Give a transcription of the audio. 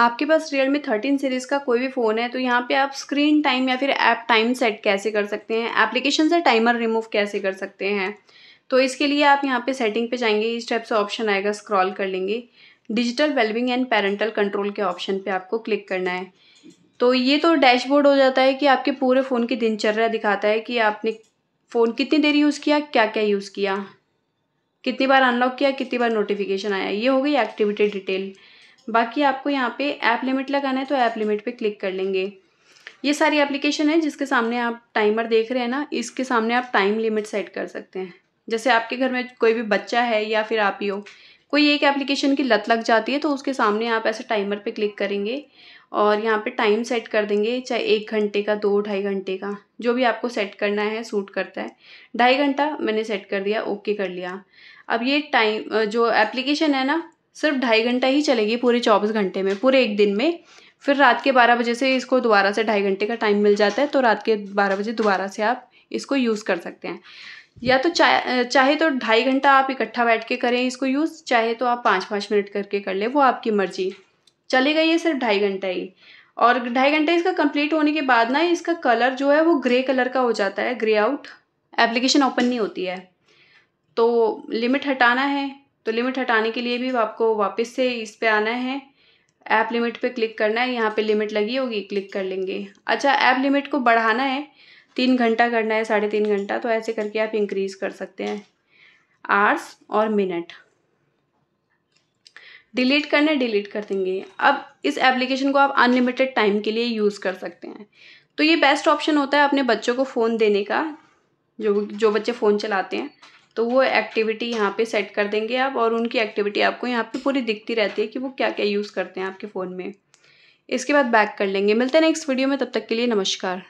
आपके पास Realme thirteen series का कोई भी फ़ोन है तो यहाँ पे आप स्क्रीन टाइम या फिर ऐप टाइम सेट कैसे कर सकते हैं एप्लीकेशन से टाइमर रिमूव कैसे कर सकते हैं तो इसके लिए आप यहाँ पे सेटिंग पे जाएंगे इस टाइप से ऑप्शन आएगा स्क्रॉल कर लेंगे digital wellbeing and parental control के ऑप्शन पर आपको क्लिक करना है तो ये तो डैशबोर्ड हो जाता है कि आपके पूरे फ़ोन की दिनचर्या दिखाता है कि आपने फ़ोन कितनी देर यूज़ किया क्या क्या यूज़ किया कितनी बार अनलॉक किया कितनी बार नोटिफिकेशन आया ये हो गई एक्टिविटी डिटेल बाकी आपको यहाँ पे ऐप लिमिट लगाना है तो ऐप लिमिट पे क्लिक कर लेंगे ये सारी एप्लीकेशन है जिसके सामने आप टाइमर देख रहे हैं ना इसके सामने आप टाइम लिमिट सेट कर सकते हैं जैसे आपके घर में कोई भी बच्चा है या फिर आप ही हो कोई एक एप्लीकेशन की लत लग जाती है तो उसके सामने आप ऐसे टाइमर पर क्लिक करेंगे और यहाँ पर टाइम सेट कर देंगे चाहे एक घंटे का दो ढाई घंटे का जो भी आपको सेट करना है सूट करता है ढाई घंटा मैंने सेट कर दिया ओके कर लिया अब ये टाइम जो एप्लीकेशन है ना सिर्फ ढाई घंटा ही चलेगी पूरे चौबीस घंटे में पूरे एक दिन में फिर रात के बारह बजे से इसको दोबारा से ढाई घंटे का टाइम मिल जाता है तो रात के बारह बजे दोबारा से आप इसको यूज़ कर सकते हैं या तो चाहे चाहे तो ढाई घंटा आप इकट्ठा बैठ के करें इसको यूज़ चाहे तो आप पाँच पाँच मिनट करके कर लें वो आपकी मर्जी चलेगा ये सिर्फ ढाई घंटा ही और ढाई घंटे इसका कंप्लीट होने के बाद ना इसका कलर जो है वो ग्रे कलर का हो जाता है ग्रे आउट एप्लीकेशन ओपन नहीं होती है तो लिमिट हटाना है तो लिमिट हटाने के लिए भी आपको वापस से इस पर आना है ऐप लिमिट पे क्लिक करना है यहाँ पे लिमिट लगी होगी क्लिक कर लेंगे अच्छा ऐप लिमिट को बढ़ाना है तीन घंटा करना है साढ़े तीन घंटा तो ऐसे करके आप इंक्रीज़ कर सकते हैं आर्स और मिनट डिलीट करना है डिलीट कर देंगे अब इस एप्लीकेशन को आप अनलिमिटेड टाइम के लिए यूज़ कर सकते हैं तो ये बेस्ट ऑप्शन होता है अपने बच्चों को फ़ोन देने का जो जो बच्चे फ़ोन चलाते हैं तो वो एक्टिविटी यहाँ पे सेट कर देंगे आप और उनकी एक्टिविटी आपको यहाँ पे पूरी दिखती रहती है कि वो क्या क्या यूज़ करते हैं आपके फ़ोन में इसके बाद बैक कर लेंगे मिलते हैं नेक्स्ट वीडियो में तब तक के लिए नमस्कार